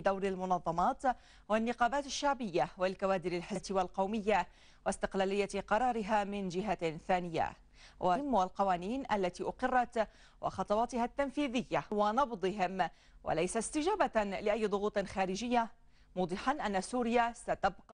دور المنظمات والنقابات الشعبية والكوادر الحزبية والقومية واستقلالية قرارها من جهة ثانية وهم القوانين التي أقرت وخطواتها التنفيذية ونبضهم وليس استجابة لأي ضغوط خارجية موضحا أن سوريا ستبقى